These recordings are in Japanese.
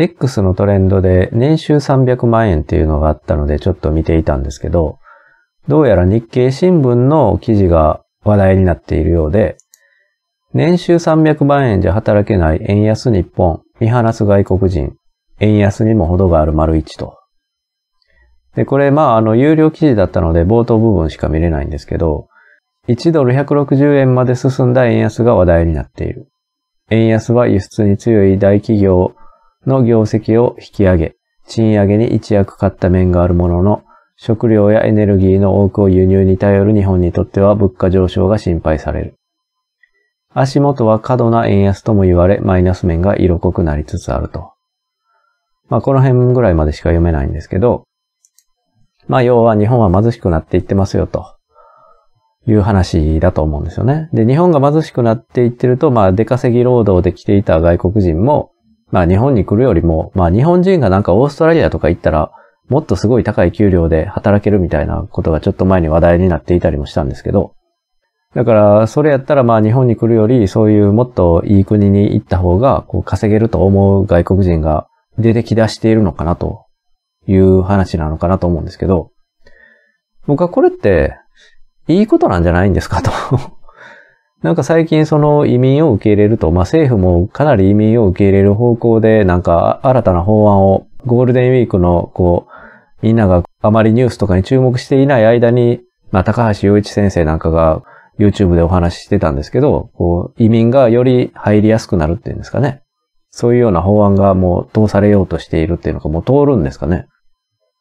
X のトレンドで年収300万円っていうのがあったのでちょっと見ていたんですけど、どうやら日経新聞の記事が話題になっているようで、年収300万円じゃ働けない円安日本、見放す外国人、円安にも程がある丸一と。で、これ、まあ、あの、有料記事だったので冒頭部分しか見れないんですけど、1ドル160円まで進んだ円安が話題になっている。円安は輸出に強い大企業、の業績を引き上げ、賃上げに一役買った面があるものの、食料やエネルギーの多くを輸入に頼る日本にとっては物価上昇が心配される。足元は過度な円安とも言われ、マイナス面が色濃くなりつつあると。まあ、この辺ぐらいまでしか読めないんですけど、まあ、要は日本は貧しくなっていってますよと。いう話だと思うんですよね。で、日本が貧しくなっていってると、まあ、出稼ぎ労働で来ていた外国人も、まあ日本に来るよりも、まあ日本人がなんかオーストラリアとか行ったら、もっとすごい高い給料で働けるみたいなことがちょっと前に話題になっていたりもしたんですけど、だから、それやったらまあ日本に来るより、そういうもっといい国に行った方が、こう稼げると思う外国人が出てきだしているのかなという話なのかなと思うんですけど、僕はこれって、いいことなんじゃないんですかとなんか最近その移民を受け入れると、まあ政府もかなり移民を受け入れる方向で、なんか新たな法案をゴールデンウィークのこう、みんながあまりニュースとかに注目していない間に、まあ高橋洋一先生なんかが YouTube でお話ししてたんですけど、こう、移民がより入りやすくなるっていうんですかね。そういうような法案がもう通されようとしているっていうのがもう通るんですかね。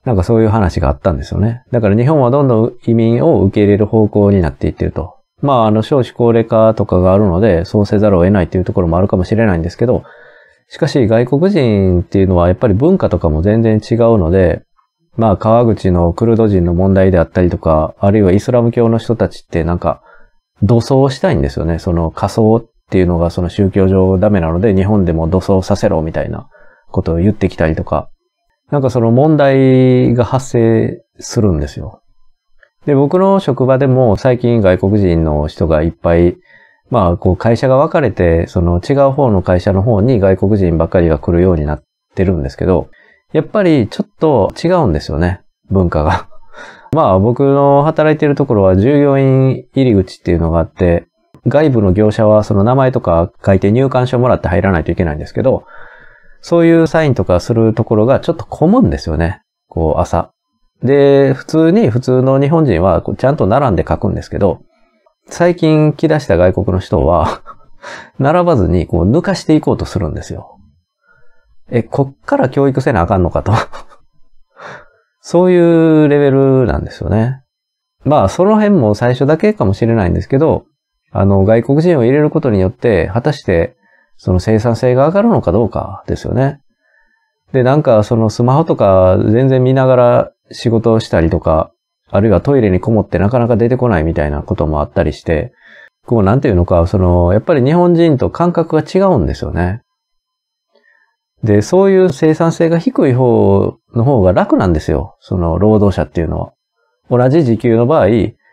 なんかそういう話があったんですよね。だから日本はどんどん移民を受け入れる方向になっていってると。まあ、あの、少子高齢化とかがあるので、そうせざるを得ないというところもあるかもしれないんですけど、しかし外国人っていうのはやっぱり文化とかも全然違うので、まあ、川口のクルド人の問題であったりとか、あるいはイスラム教の人たちってなんか、土葬したいんですよね。その仮想っていうのがその宗教上ダメなので、日本でも土葬させろみたいなことを言ってきたりとか、なんかその問題が発生するんですよ。で、僕の職場でも最近外国人の人がいっぱい、まあ、こう会社が分かれて、その違う方の会社の方に外国人ばっかりが来るようになってるんですけど、やっぱりちょっと違うんですよね、文化が。まあ僕の働いてるところは従業員入り口っていうのがあって、外部の業者はその名前とか書いて入館証もらって入らないといけないんですけど、そういうサインとかするところがちょっと混むんですよね。こう朝。で、普通に、普通の日本人はちゃんと並んで書くんですけど、最近来だした外国の人は 並ばずにこう抜かしていこうとするんですよ。え、こっから教育せなあかんのかと そういうレベルなんですよね。まあ、その辺も最初だけかもしれないんですけど、あの、外国人を入れることによって、果たして、その生産性が上がるのかどうかですよね。で、なんか、そのスマホとか全然見ながら仕事をしたりとか、あるいはトイレにこもってなかなか出てこないみたいなこともあったりして、こうなんていうのか、その、やっぱり日本人と感覚が違うんですよね。で、そういう生産性が低い方の方が楽なんですよ。その労働者っていうのは。同じ時給の場合、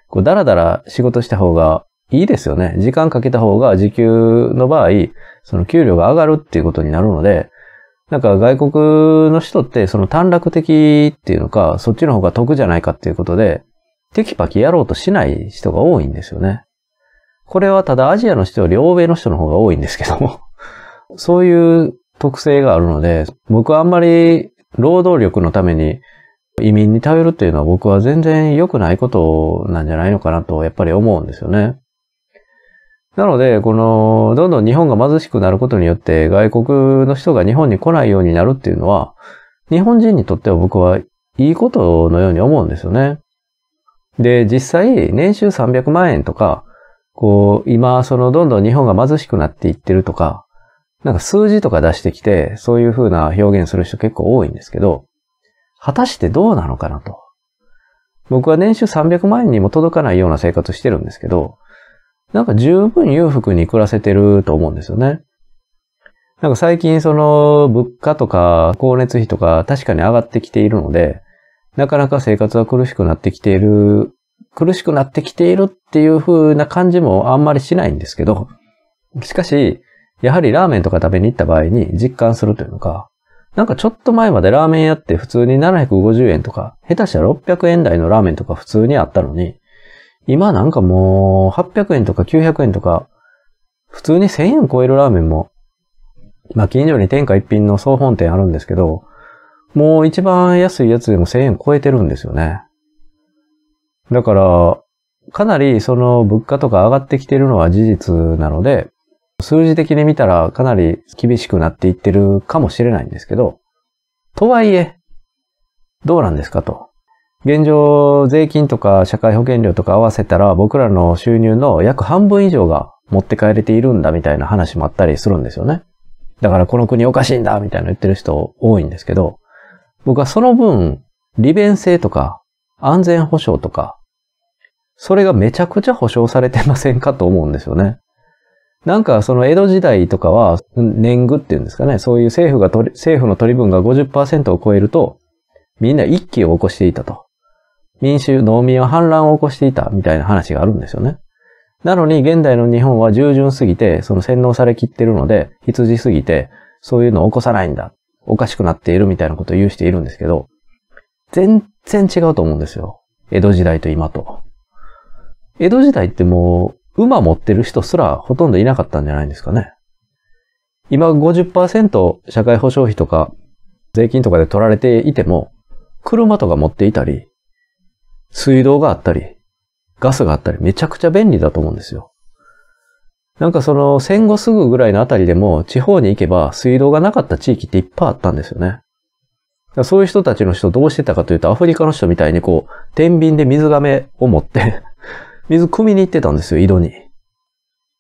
こうだらだら仕事した方がいいですよね。時間かけた方が時給の場合、その給料が上がるっていうことになるので、なんか外国の人ってその短絡的っていうのか、そっちの方が得じゃないかっていうことで、テキパキやろうとしない人が多いんですよね。これはただアジアの人より欧米の人の方が多いんですけども、そういう特性があるので、僕はあんまり労働力のために移民に頼るっていうのは僕は全然良くないことなんじゃないのかなとやっぱり思うんですよね。なので、この、どんどん日本が貧しくなることによって、外国の人が日本に来ないようになるっていうのは、日本人にとっては僕はいいことのように思うんですよね。で、実際、年収300万円とか、こう、今、その、どんどん日本が貧しくなっていってるとか、なんか数字とか出してきて、そういう風な表現する人結構多いんですけど、果たしてどうなのかなと。僕は年収300万円にも届かないような生活してるんですけど、なんか十分裕福に暮らせてると思うんですよね。なんか最近その物価とか光熱費とか確かに上がってきているので、なかなか生活は苦しくなってきている、苦しくなってきているっていう風な感じもあんまりしないんですけど、しかし、やはりラーメンとか食べに行った場合に実感するというのか、なんかちょっと前までラーメン屋って普通に750円とか、下手したら600円台のラーメンとか普通にあったのに、今なんかもう、800円とか900円とか、普通に1000円超えるラーメンも、まあ近所に天下一品の総本店あるんですけど、もう一番安いやつでも1000円超えてるんですよね。だから、かなりその物価とか上がってきてるのは事実なので、数字的に見たらかなり厳しくなっていってるかもしれないんですけど、とはいえ、どうなんですかと。現状、税金とか社会保険料とか合わせたら、僕らの収入の約半分以上が持って帰れているんだみたいな話もあったりするんですよね。だからこの国おかしいんだみたいな言ってる人多いんですけど、僕はその分、利便性とか安全保障とか、それがめちゃくちゃ保障されてませんかと思うんですよね。なんかその江戸時代とかは年貢っていうんですかね、そういう政府が政府の取り分が50%を超えると、みんな一気を起こしていたと。民衆、農民は反乱を起こしていたみたいな話があるんですよね。なのに、現代の日本は従順すぎて、その洗脳されきってるので、羊すぎて、そういうのを起こさないんだ。おかしくなっているみたいなことを言うしているんですけど、全然違うと思うんですよ。江戸時代と今と。江戸時代ってもう、馬持ってる人すらほとんどいなかったんじゃないんですかね。今50%社会保障費とか税金とかで取られていても、車とか持っていたり、水道があったり、ガスがあったり、めちゃくちゃ便利だと思うんですよ。なんかその戦後すぐぐらいのあたりでも地方に行けば水道がなかった地域っていっぱいあったんですよね。そういう人たちの人どうしてたかというとアフリカの人みたいにこう、天秤で水亀を持って 水汲みに行ってたんですよ、井戸に。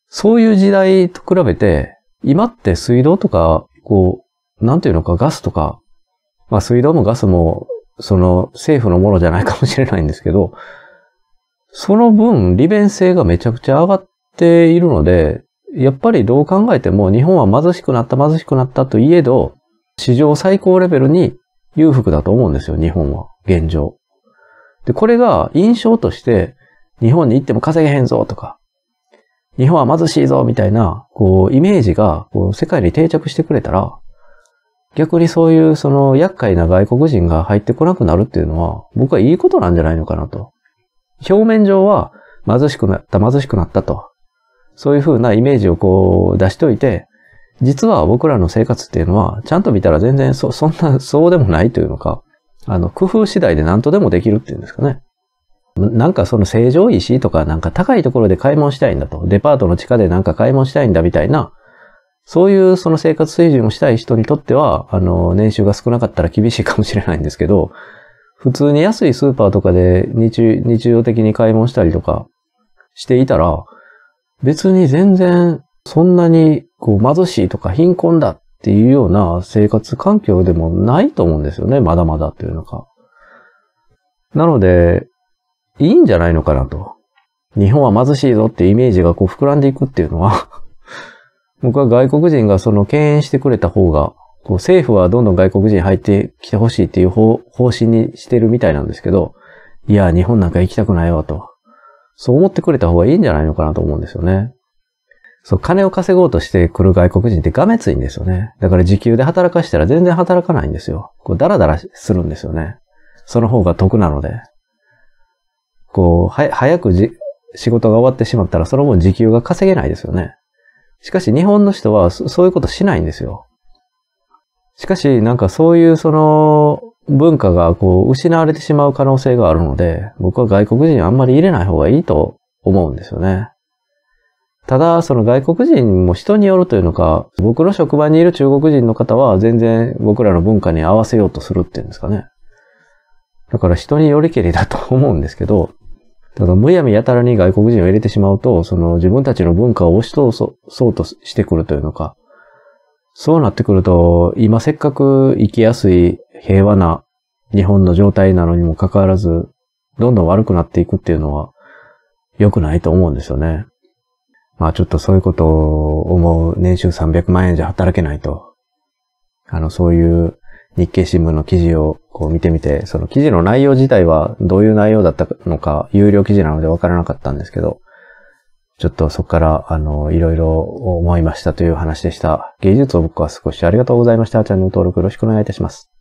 そういう時代と比べて、今って水道とか、こう、なんていうのかガスとか、まあ水道もガスもその政府のものじゃないかもしれないんですけど、その分利便性がめちゃくちゃ上がっているので、やっぱりどう考えても日本は貧しくなった貧しくなったといえど、史上最高レベルに裕福だと思うんですよ、日本は。現状。で、これが印象として、日本に行っても稼げへんぞとか、日本は貧しいぞみたいな、こう、イメージが、こう、世界に定着してくれたら、逆にそういうその厄介な外国人が入ってこなくなるっていうのは、僕はいいことなんじゃないのかなと。表面上は貧しくなった、貧しくなったと。そういうふうなイメージをこう出しといて、実は僕らの生活っていうのは、ちゃんと見たら全然そ、そんな、そうでもないというのか、あの、工夫次第で何とでもできるっていうんですかね。なんかその正常石とかなんか高いところで買い物したいんだと。デパートの地下でなんか買い物したいんだみたいなそういうその生活水準をしたい人にとっては、あの、年収が少なかったら厳しいかもしれないんですけど、普通に安いスーパーとかで日常的に買い物したりとかしていたら、別に全然そんなにこう貧しいとか貧困だっていうような生活環境でもないと思うんですよね。まだまだというのか。なので、いいんじゃないのかなと。日本は貧しいぞってイメージがこう膨らんでいくっていうのは僕は外国人がその敬遠してくれた方が、こう政府はどんどん外国人入ってきてほしいっていう方針にしてるみたいなんですけど、いや、日本なんか行きたくないわと。そう思ってくれた方がいいんじゃないのかなと思うんですよね。そう、金を稼ごうとしてくる外国人ってがめついんですよね。だから時給で働かしたら全然働かないんですよ。こう、ダラダラするんですよね。その方が得なので。こう、は、早くじ、仕事が終わってしまったらその分時給が稼げないですよね。しかし日本の人はそういうことしないんですよ。しかし、なんかそういうその文化がこう失われてしまう可能性があるので、僕は外国人あんまり入れない方がいいと思うんですよね。ただ、その外国人も人によるというのか、僕の職場にいる中国人の方は全然僕らの文化に合わせようとするっていうんですかね。だから人によりけりだと思うんですけど、ただ、むやみやたらに外国人を入れてしまうと、その自分たちの文化を押し通そうとしてくるというのか、そうなってくると、今せっかく生きやすい平和な日本の状態なのにもかかわらず、どんどん悪くなっていくっていうのは良くないと思うんですよね。まあちょっとそういうことを思う年収300万円じゃ働けないと。あの、そういう日経新聞の記事をこう見てみて、その記事の内容自体はどういう内容だったのか、有料記事なのでわからなかったんですけど、ちょっとそこから、あの、いろいろ思いましたという話でした。芸術を僕は少しありがとうございました。チャンネル登録よろしくお願いいたします。